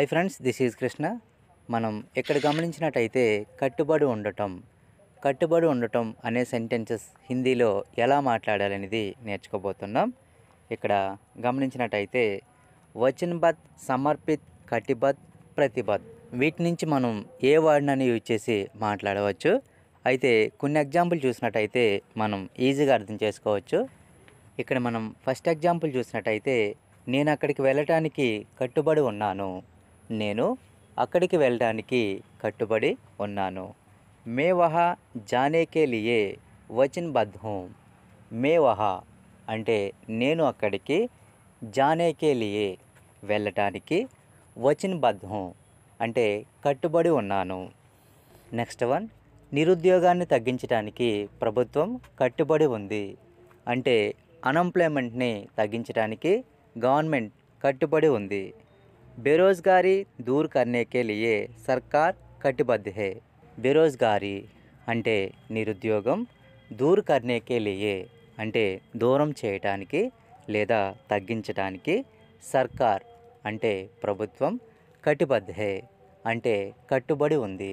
hi friends this is Krishna మనం ఇక్కడ గమనించినట్టయితే కట్టుబడి ఉండటం కట్టుబడి ఉండటం అనే సెంటెన్సెస్ హిందీలో ఎలా మాట్లాడాలనేది నేర్చుకోబోతున్నాం ఇక్కడ గమనించినట్టయితే వచన్బత్ సమర్పిత్ కటిబత్ ప్రతిబత్ వీటి నుంచి మనం ఏ వర్డ్నని యూజ్ చేసి మాట్లాడవచ్చు అయితే కొన్ని ఎగ్జాంపుల్ చూసినట్టయితే మనం ఈజీగా అర్థం చేసుకోవచ్చు ఇక్కడ మనం ఫస్ట్ ఎగ్జాంపుల్ చూసినట్టయితే నేను అక్కడికి వెళ్ళటానికి కట్టుబడి ఉన్నాను నేను అక్కడికి వెళ్ళడానికి కట్టుబడి ఉన్నాను మే వహా జానేకే లియే వచన్ బద్ధం మే వహా అంటే నేను అక్కడికి జానేకే లియే వెళ్ళటానికి వచన్ బద్ధం అంటే కట్టుబడి ఉన్నాను నెక్స్ట్ వన్ నిరుద్యోగాన్ని తగ్గించడానికి ప్రభుత్వం కట్టుబడి ఉంది అంటే అన్ఎంప్లాయ్మెంట్ని తగ్గించడానికి గవర్నమెంట్ కట్టుబడి ఉంది बेरोज़गारी दूर करने సర్కార్ కటిబద్ధ హే బేరోజ్గారీ అంటే నిరుద్యోగం దూర్ కర్నేకే అంటే దూరం చేయటానికి లేదా తగ్గించటానికి సర్కార్ అంటే ప్రభుత్వం కటిబద్ధ హే అంటే కట్టుబడి ఉంది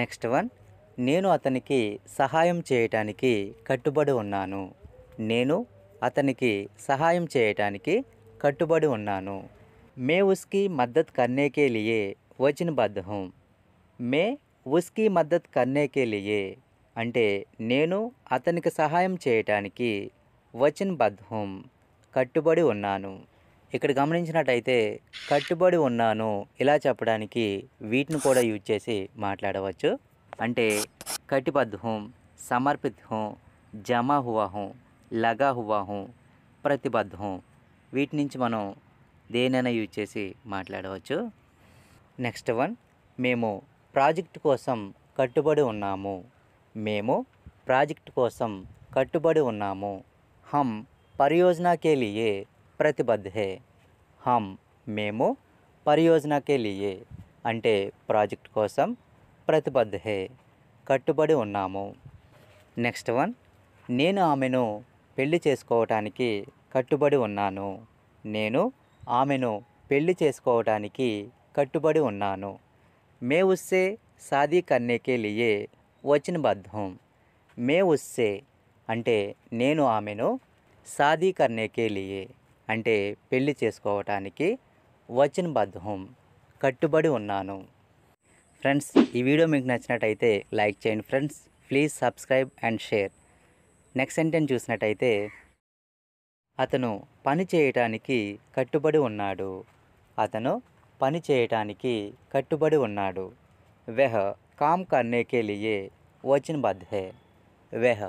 నెక్స్ట్ వన్ నేను అతనికి సహాయం చేయటానికి కట్టుబడి ఉన్నాను నేను అతనికి సహాయం చేయటానికి కట్టుబడి ఉన్నాను మే ఉస్కీ మద్దత్ కన్నేకే के लिए వచనబద్ధ హోం మే ఉస్కీ మద్దత్ కన్నేకే లియే అంటే నేను అతనికి సహాయం చేయటానికి వచనబద్ధ హోం కట్టుబడి ఉన్నాను ఇక్కడ గమనించినట్టయితే కట్టుబడి ఉన్నాను ఇలా చెప్పడానికి వీటిని కూడా యూజ్ చేసి మాట్లాడవచ్చు అంటే కటిబద్ధ హోం సమర్పిత్ హోం జమా హువా లగా హువా హోం వీటి నుంచి మనం దేనైనా యూజ్ చేసి మాట్లాడవచ్చు నెక్స్ట్ వన్ మేము ప్రాజెక్ట్ కోసం కట్టుబడి ఉన్నాము మేము ప్రాజెక్ట్ కోసం కట్టుబడి ఉన్నాము హమ్ పరియోజనకే లియే ప్రతిబద్ధే హమ్ మేము పరియోజనకే లియే అంటే ప్రాజెక్ట్ కోసం ప్రతిబద్ధ హే కట్టుబడి ఉన్నాము నెక్స్ట్ వన్ నేను ఆమెను పెళ్లి చేసుకోవటానికి కట్టుబడి ఉన్నాను నేను ఆమెను పెళ్లి చేసుకోవటానికి కట్టుబడి ఉన్నాను మే ఉస్సే సాదీ కన్నేకే లియే వచన బద్ధం మే ఉస్సే అంటే నేను ఆమెను సాదీ కర్నేకే లియే అంటే పెళ్లి చేసుకోవటానికి వచన బద్ధం కట్టుబడి ఉన్నాను ఫ్రెండ్స్ ఈ వీడియో మీకు నచ్చినట్టయితే లైక్ చేయండి friends please subscribe and share next sentence చూసినట్టయితే అతను పని చేయటానికి కట్టుబడి ఉన్నాడు అతను పని చేయటానికి కట్టుబడి ఉన్నాడు వెహ్ కామ్ కర్నేకే లియే వచనబద్ధ్ హే వెహ్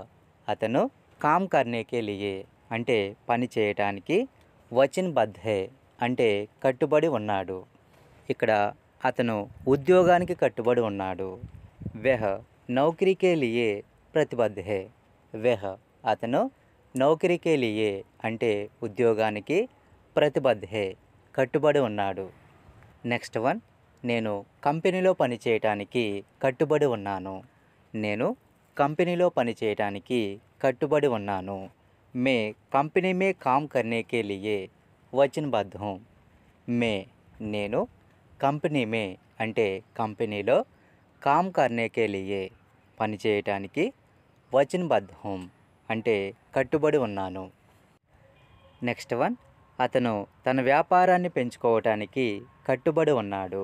అతను కామ్ కర్నేకే లియే అంటే పని చేయటానికి వచనబద్ధ్ హే అంటే కట్టుబడి ఉన్నాడు ఇక్కడ అతను ఉద్యోగానికి కట్టుబడి ఉన్నాడు వెహ్ నౌకరీకే లియే ప్రతిబద్ధ్ హే వెహ్ అతను నౌకరికే లియే అంటే ఉద్యోగానికి ప్రతిబద్ధే కట్టుబడి ఉన్నాడు నెక్స్ట్ వన్ నేను కంపెనీలో పనిచేయటానికి కట్టుబడి ఉన్నాను నేను కంపెనీలో పనిచేయటానికి కట్టుబడి ఉన్నాను మే కంపెనీ మే కామ్ కర్నేకే లియే వచనబద్ధ బద్ధం మే నేను కంపెనీ మే అంటే కంపెనీలో కామ్ కర్నేకే లియే పనిచేయటానికి వచనబద్ధ బద్ధం అంటే కట్టుబడి ఉన్నాను నెక్స్ట్ వన్ అతను తన వ్యాపారాన్ని పెంచుకోవటానికి కట్టుబడి ఉన్నాడు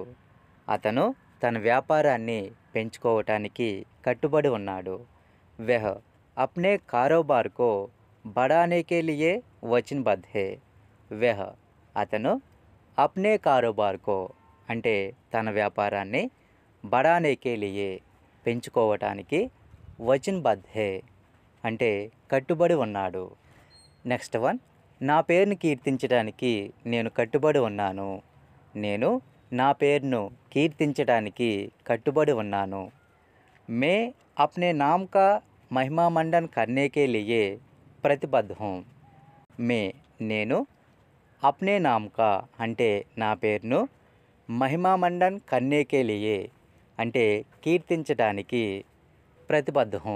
అతను తన వ్యాపారాన్ని పెంచుకోవటానికి కట్టుబడి ఉన్నాడు వెహ్ అప్నే కారోబార్కో బడానేకే లియే వచిన్ బద్హే వెహ్ అతను అప్నే కారోబార్కో అంటే తన వ్యాపారాన్ని బడానేకే లియే పెంచుకోవటానికి వచిన్ బద్హే అంటే కట్టుబడి ఉన్నాడు నెక్స్ట్ వన్ నా పేరును కీర్తించడానికి నేను కట్టుబడి ఉన్నాను నేను నా పేరును కీర్తించడానికి కట్టుబడి ఉన్నాను మే అప్నే నామ్ మహిమా మండన్ కర్నేకే లియే ప్రతిబద్ధం మే నేను అప్నే నామ్ అంటే నా పేరును మహిమా మండన్ కర్నేకే లియే అంటే కీర్తించడానికి ప్రతిబద్ధం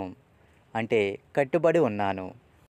అంటే కట్టుబడి ఉన్నాను